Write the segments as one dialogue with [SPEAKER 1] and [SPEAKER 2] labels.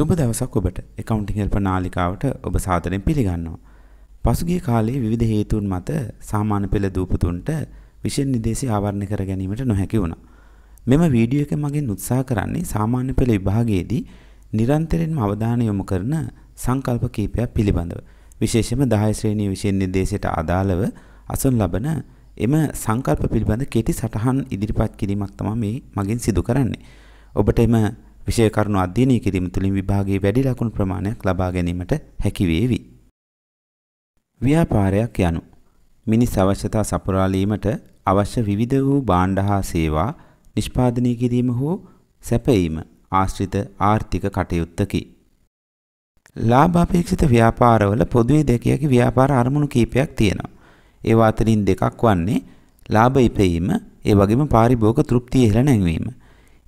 [SPEAKER 1] සුබ දවසක් ඔබට එකකවුන්ටි හෙල්ප නාලිකාවට ඔබ සාදරෙන් පිළිගන්නවා. පසුගිය කාලේ විධ හේතුන් මත සාමාන පෙළ දූපතුන්ට විෂෙන් නිදේශය ආවරණ කර ගැනීමට නොහැකි වුණ. මෙම වීඩියෝ එක මගෙන් උත්සා කරන්නේ සාමාන්‍ය පෙළ විභාගයේදී නිරන්තරෙන්ම අවධානය යොමු කරන සංකල්ප කීපයක් පිළිබඳව. විශේෂම දායශ්‍රේණී විෂෙන් නිදේශයට අදාළව අසුන් ලබන එම සංකල්ප පිළිබඳ කෙටි සටහන් ඉදිරිපත් කිරීමක් තම මේ මගින් සිදු කරන්නේ. ඔබට එම විෂය කරුණු අධ්‍යයනය කිරීම තුළින් විභාගයේ වැඩි ලකුණු ප්‍රමාණයක් ලබා ගැනීමට හැකි වේවි. ව්‍යාපාරයක් යනු මිනිස් අවශ්‍යතා සපුරාලීමට අවශ්‍ය විවිධ වූ භාණ්ඩ හා සේවා නිෂ්පාදනය කිරීම හෝ සැපයීම ආශ්‍රිත ආර්ථික කටයුත්තකි. ලාභාපේක්ෂිත ව්‍යාපාරවල පොදුවේ දෙකයකි ව්‍යාපාර අරමුණු කීපයක් තියෙනවා. ඒවා අතරින් දෙකක් වන්නේ ලාභ ඉපයීම ඒ වගේම පාරිභෝග තෘප්තිය ඉහළ නැංවීම.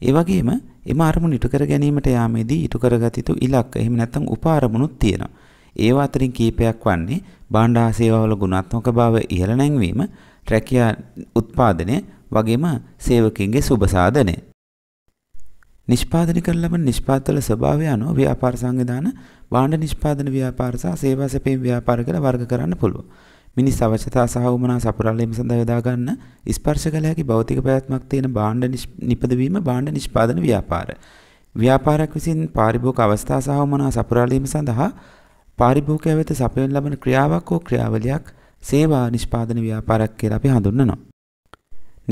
[SPEAKER 1] ඒ වගේම එම අරමුණු ඉටු කර ගැනීමට යාමේදී ඉටු කරගත යුතු ඉලක්ක එහෙම නැත්නම් උපාරමුණුත් තියෙනවා. ඒවා අතරින් කීපයක් වන්නේ භාණ්ඩා සේවාවල ගුණාත්මක බව ඉහළ නැංවීම, රැකියා උත්පාදනය වගේම සේවකයන්ගේ සුබ සාධනය. නිෂ්පාදනය කර ලබන නිෂ්පාදවල ස්වභාවය අනුව ව්‍යාපාර සංවිධාන භාණ්ඩ නිෂ්පාදන ව්‍යාපාර සහ සේවා සැපයීම් ව්‍යාපාර කියලා වර්ග කරන්න පුළුවන්. මිනිස් අවශ්‍යතා සහ උමනා සපුරාලීම සඳහා යොදා ගන්න ස්පර්ශ කළ හැකි භෞතික පැවැත්මක් තියෙන භාණ්ඩ නිපදවීම භාණ්ඩ නිෂ්පාදන ව්‍යාපාර. ව්‍යාපාරයක් විසින් පාරිභෝගික අවස්ථා සහ උමනා සපුරාලීම සඳහා පාරිභෝගිකය වෙත සපයන ලබන ක්‍රියාවක් හෝ ක්‍රියාවලියක් සේවා නිෂ්පාදන ව්‍යාපාරයක් කියලා අපි හඳුන්වනවා.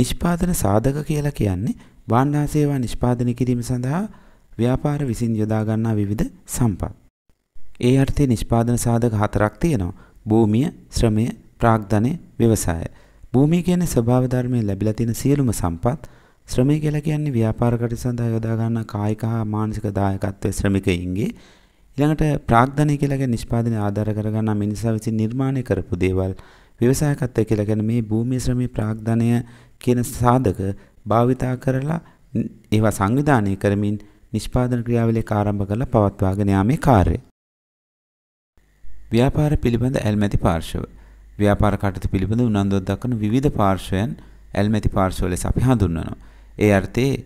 [SPEAKER 1] නිෂ්පාදන සාධක කියලා කියන්නේ භාණ්ඩා සේවා නිෂ්පාදනය කිරීම සඳහා ව්‍යාපාර විසින් යොදා ගන්නා විවිධ සම්පත්. ඒ අර්ථයේ නිෂ්පාදන සාධක හතරක් තියෙනවා. භූමිය, ශ්‍රමය, ප්‍රාග්ධනය, ව්‍යවසාය. භූමිය කියන්නේ ස්වභාව ධර්මයේ ලැබිලා තියෙන සියලුම සම්පත්. ශ්‍රමය කියලා කියන්නේ ව්‍යාපාර කටයුතු සඳහා යොදා ගන්නා කායික හා මානසික දායකත්වයේ ශ්‍රමිකයින්ගේ. ඊළඟට ප්‍රාග්ධනය කියලා කියන්නේ නිෂ්පාදනය ආධාර කරගන්නා මිනිසා විසින් නිර්මාණය කරපු දේවල්. ව්‍යවසායකත්වය කියලා කියන්නේ මේ භූමිය ශ්‍රමයේ ප්‍රාග්ධනය කියන සාධක භාවිතා කරලා ඒවා සංවිධානය කරමින් නිෂ්පාදන ක්‍රියාවලියක ආරම්භ කරලා පවත්වාගෙන යාමේ කාර්යය ව්‍යාපාර පිළිබඳ ඇල්මැති පාර්ශව. ව්‍යාපාර කටයුතු පිළිබඳ උනන්දුවක් දක්වන විවිධ පාර්ශවයන් ඇල්මැති පාර්ශව ලෙස අපි හඳුන්වනවා. ඒ අර්ථයේ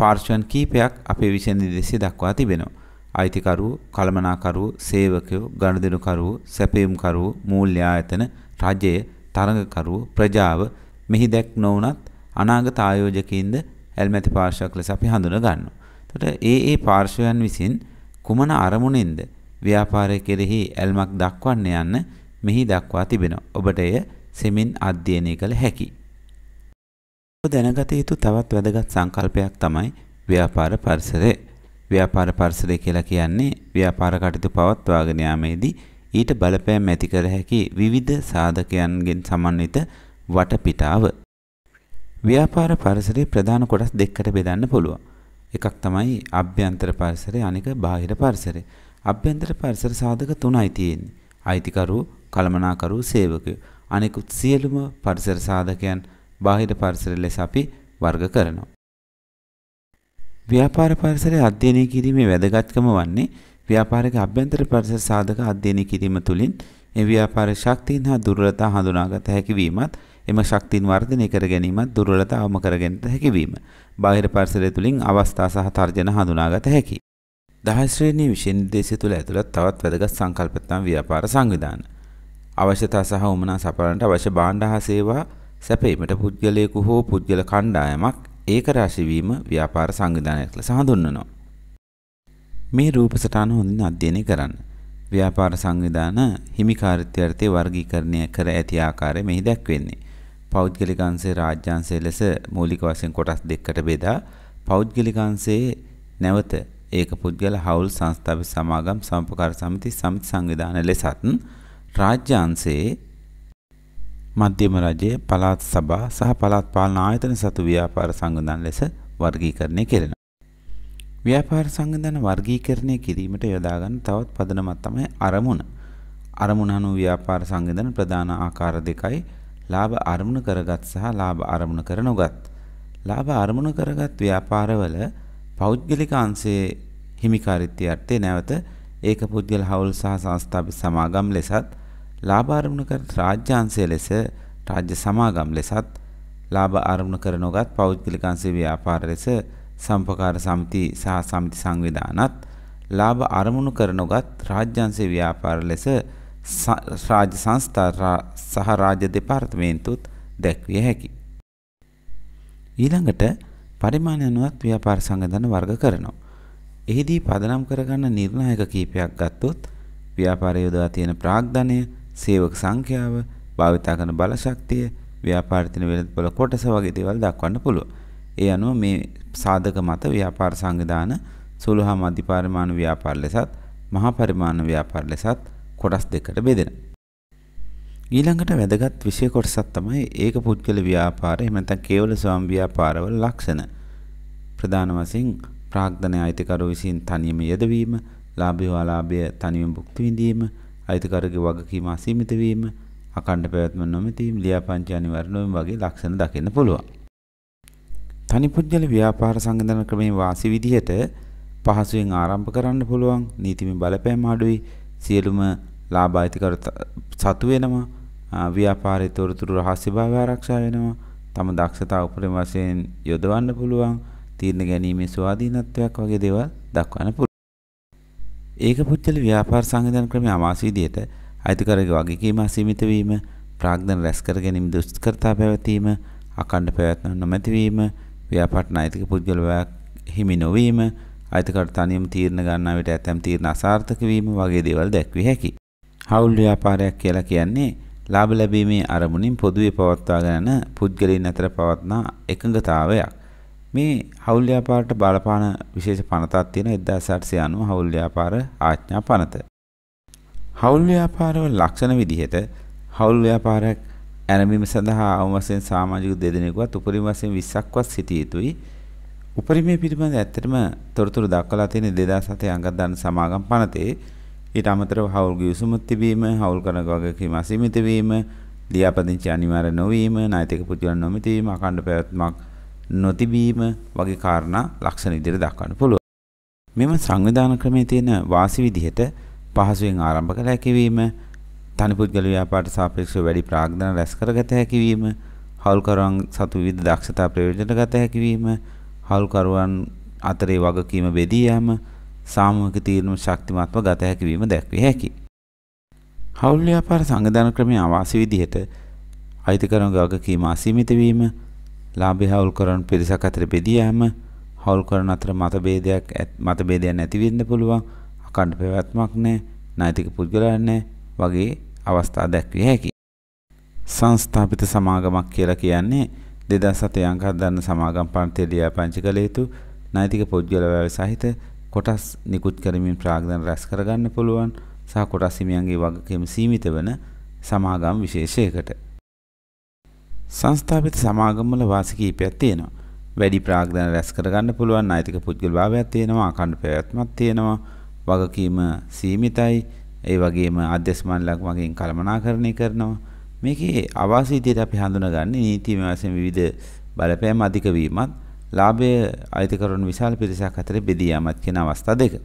[SPEAKER 1] පාර්ශවයන් කීපයක් අපේ විෂය නිදේශයේ දක්වා තිබෙනවා. අයිතිකරුවෝ, කළමනාකරුවෝ, සේවකයෝ, ගනුදෙනුකරුවෝ, සැපයුම්කරුවෝ, මූල්‍ය ආයතන, රජය, තරඟකරුවෝ, ප්‍රජාව මෙහි දැක් නොවුනත් අනාගත ආයෝජකයින්ද ඇල්මැති පාර්ශවයක් ලෙස අපි හඳුනා ගන්නවා. එතකොට ඒ ඒ පාර්ශවයන් විසින් කුමන අරමුණෙන්ද ව්‍යාපාරය කෙරෙහි ඇල්මක් දක්වන්න යන්න මෙහි දක්වා තිබෙනවා. ඔබට එය සෙමින් අධ්‍යයනය කළ හැකි. දැනගත යුතු තවත් වැදගත් සංකල්පයක් තමයි ව්‍යාපාර පරිසරය. ව්‍යාපාර පරිසරය කියලා කියන්නේ ව්‍යාපාර කටයුතු පවත්වාගෙන යාමේදී ඊට බලපෑම් ඇති කර හැකි විවිධ සාධකයන්ගෙන් සමන්විත වටපිටාව. ව්‍යාපාර පරිසරයේ ප්‍රධාන කොටස් දෙකකට බෙදන්න පුළුවන්. එකක් තමයි අභ්‍යන්තර පරිසරය අනික බාහිර පරිසරය. අභ්‍යන්තර පරිසර සාධක තුනයි තියෙන්නේ. අයිතිකරු, කළමනාකරු, සේවකයෝ. අනෙකුත් සියලුම පරිසර සාධකයන් බාහිර පරිසර ලෙස අපි වර්ග කරනවා. ව්‍යාපාර පරිසරය අධ්‍යයනය කිරීමේ වැදගත්කම වන්නේ ව්‍යාපාරික අභ්‍යන්තර පරිසර සාධක අධ්‍යයනය කිරීම තුළින් ඒ ව්‍යාපාර ශක්තියන් හා දුර්වලතා හඳුනාගත හැකිවීමත් එම ශක්තියන් වර්ධනය කර ගැනීමත් දුර්වලතා අවම කර ගැනීමත් හැකිවීම. බාහිර පරිසරය තුළින් අවස්ථා සහ තර්ජන හඳුනාගත හැකියි. දහස්ශ්‍රේණී විෂය නිර්දේශය තුළ ඇතුළත් තවත් වැදගත් සංකල්පතම් ව්‍යාපාර සංවිධාන. අවශ්‍යතා සහ උමනා සපරණට අවශ්‍ය බාණ්ඩ හා සේවා සැපීමට පුද්ගලයෙකු හෝ පුද්ගල කණ්ඩායමක් ඒක රාශිවීම ව්‍යාපාර සංවිධානයක් ලෙස හඳුන්වනවා. මේ රූපසටහන හොඳින් අධ්‍යයනය කරන්න. ව්‍යාපාර සංවිධාන හිමිකාරිත්‍ය අර්ථයේ වර්ගීකරණය කර ඇති ආකාරය මෙහි දැක්වෙන්නේ. පෞද්ගලික අංශය රාජ්‍ය අංශය ලෙස මූලික වශයෙන් කොටස් දෙකකට බෙදා පෞද්ගලික අංශයේ නැවත ඒක පුද්ගල හවුල් සංස්ථාව සමාගම් සම්පකාර සමිති සමිති සංවිධාන ලෙසත් රාජ්‍යාංශයේ මධ්‍යම රජයේ පළාත් සභා සහ පළාත් පාලන ආයතන සතු ව්‍යාපාර සංවිධාන ලෙස වර්ගීකරණය කෙරෙනවා. ව්‍යාපාර සංවිධාන වර්ගීකරණය කිරීමට යොදාගන්න තවත් පදනමක් තමයි අරමුණ. අරමුණ අනුව ව්‍යාපාර සංවිධාන ප්‍රධාන ආකාර දෙකයි ලාභ අරමුණ කරගත් සහ ලාභ අරමුණ කර නොගත්. ලාභ අරමුණ කරගත් ව්‍යාපාරවල පෞද්ගලික අංශයේ හිමිකාරිත්වය යටතේ නැවත ඒක පුද්ගල හවුල් සහ සංස්ථාපිත සමාගම් ලෙසත් ලාභ අරමුණු කර රාජ්‍ය අංශය ලෙස රාජ්‍ය සමාගම් ලෙසත් ලාභ අරමුණු කර නොගත් පෞද්ගලික අංශයේ ව්‍යාපාර ලෙස සම්පකාර සමිති සහ සමිති සංවිධානත් ලාභ අරමුණු කර නොගත් රාජ්‍ය අංශයේ ව්‍යාපාර ලෙස රාජ්‍ය සංස්ථා සහ රාජ්‍ය දෙපාර්තමේන්තුත් දැක්විය හැකියි. ඊළඟට පරිමාණ අනුවත් ව්‍යාපාර සංගධන වර්ග කරනවා. එහිදී පදනම් කරගන්න නිර්ණායක කීපයක් ගත්තොත් ව්‍යාපාර යොදා තියෙන ප්‍රාග්ධනය, සේවක සංඛ්‍යාව, භාවිතා කරන බලශක්තිය, ව්‍යාපාරිතින වෙළඳපොළ කොටස වගේ දේවල් දක්වන්න පුළුවන්. ඒ අනුව මේ සාධක මත ව්‍යාපාර සංවිධාන සුළු හා මධ්‍ය පරිමාණ ව්‍යාපාර ලෙසත් මහා පරිමාණ ව්‍යාපාර ලෙසත් කොටස් දෙකට බෙදෙනවා. ඊළඟට වැදගත් විෂය කොටසක් තමයි ඒක පුද්ගල ව්‍යාපාර එහෙම නැත්නම් කේවල ස්වාම ව්‍යාපාරවල ලක්ෂණ. ප්‍රධාන වශයෙන් ප්‍රාග්ධන අයිතිකරු විසින් තනියම යෙදවීම, ලාභය ලාභය තනියම භුක්ති විඳීම, අයිතිකරුගේ වගකීම අසීමිත වීම, අකණ්ඩ පැවැත්ම නොමැතීම, ලියාපංච අනිවාර්යම වගේ ලක්ෂණ දකින්න පුළුවන්. තනි පුද්ගල ව්‍යාපාර සංගණන ක්‍රමයේ වාසි විදිහට පහසුවෙන් ආරම්භ කරන්න පුළුවන්, නීතිමය බලපෑම අඩුයි, සියලුම ලාභ අයිතිකරු සතු වෙනවා ව්‍යාපාරයේ තොරතුරු රහස්‍යභාවය ආරක්ෂා වෙනවා. තම දක්ෂතා උපරිම වශයෙන් යොදවන්න පුළුවන්. තීරණ ගැනීමේ ස්වාධීනත්වයක් වගේ දේවල් දක්වන්න පුළුවන්. ඒක පුච්චල ව්‍යාපාර සංවිධාන ක්‍රමයේ අමාසි විදියට අයිතිකාරගේ වගකීම අසීමිත වීම, ප්‍රාග්ධන රැස්කර ගැනීම දුෂ්කරතා පැවතීම, අඛණ්ඩ පැවැත්ම නොමැතිවීම, ව්‍යාපාරණ අයිතික පුද්ගලයාක් හිමි නොවීම, අයිතිකාර තනියම තීරණ ගන්නා විට ඇතැම් තීරණ අසාර්ථක වීම වගේ දේවල් දැක්විය හැකියි. හවුල් ව්‍යාපාරයක් කියලා කියන්නේ ලාභ ලැබීමේ අරමුණින් පොදුවේ පවත්වාගෙන යන පුද්ගලයන් අතර පවත්නා එකඟතාවයක්. මේ හවුල් ව්‍යාපාරට බලපාන විශේෂ පනතක් තියෙන 1890 හවුල් ව්‍යාපාර ආඥා පනත. හවුල් ව්‍යාපාරවල ලක්ෂණ විදිහට හවුල් ව්‍යාපාරයක් ඇරඹීම සඳහා අවම වශයෙන් සමාජික දෙදෙනෙකුවත් උපරිම වශයෙන් 20ක්වත් සිටිය යුතුයි. උපරිමයේ පිළිබඳ ඇත්තටම තොරතුරු දක්වලා තියෙන 2007 අංග දන්න සමාගම් පනතේ ඊට අමතරව හවුල් ගිවිසුමක් තිබීම, හවුල් කරන වගකීම අසීමිත වීම, ලියාපදිංචි අනිවාර්ය නොවීම, නෛතික පුද්ගලයන් නොමිති වීම, අඛණ්ඩ පැවැත්මක් නොතිබීම වගේ කාරණා ලක්ෂණ විදිහට දක්වන්න පුළුවන්. මෙම සංවිධාන ක්‍රමයේ තියෙන වාසි විදිහට පහසුවෙන් ආරම්භ කළ හැකිවීම, තනි පුද්ගල ව්‍යාපාරට සාපේක්ෂව වැඩි ප්‍රාග්ධන රැස් කරගත හැකිවීම, හවුල්කරුවන් සතු විවිධ දක්ෂතා ප්‍රයෝජනට ගත හැකිවීම, හවුල්කරුවන් අතරේ වගකීම බෙදී යාම සාමූහික තීරණ ශක්තිමත්ව ගත හැකිවීම දැක්විය හැකි. හවුල් ව්‍යාපාර සංවිධාන ක්‍රමයේ අවාසි විදිහට අයිතිකරුවන්ගේ වගකීම අසීමිත වීම, ලාභය හවුල් කරන පිරිසක් අතර බෙදී යාම, හවුල් කරන අතර මතභේදයක් මතභේදයක් නැති වෙන්න පුළුවන්, අකණ්ඩ පැවැත්මක් නැහැ, නෛතික පුද්ගලයන් නැහැ වගේ අවස්ථා දැක්විය හැකි. සංස්ථාපිත සමාගමක් කියලා කියන්නේ දෙදස් සතේ අංකක් දන්න සමාගම් පන්තිය ලියාපදිංචි කළ යුතු නෛතික පුද්ගල වැව සහිත කොටස් නිකුත් කරමින් ප්‍රාග්ධන රැස් කරගන්න පුළුවන් සහ කොටස් හිමියන්ගේ වගකීම් සීමිත වන සමාගම් විශේෂයකට. සංස්ථාපිත සමාගම්වල වාසි කිහිපයක් තියෙනවා. වැඩි ප්‍රාග්ධන රැස් කරගන්න පුළුවන් නෛතික පුද්ගල භාවයක් තියෙනවා, අඛණ්ඩ පැවැත්මක් තියෙනවා, වගකීම සීමිතයි, ඒ වගේම අධ්‍යස් මණ්ඩලයක් මගින් කළමනාකරණය කරනවා. මේකේ අවාසි විදියට අපි හඳුනගන්නේ නීතිමය වශයෙන් විවිධ බලපෑම් අධික වීමත් ලාභය අයිති කරන විශාල පිරිසක් අතර බෙදී යාමත් කියන අවස්ථා දෙක.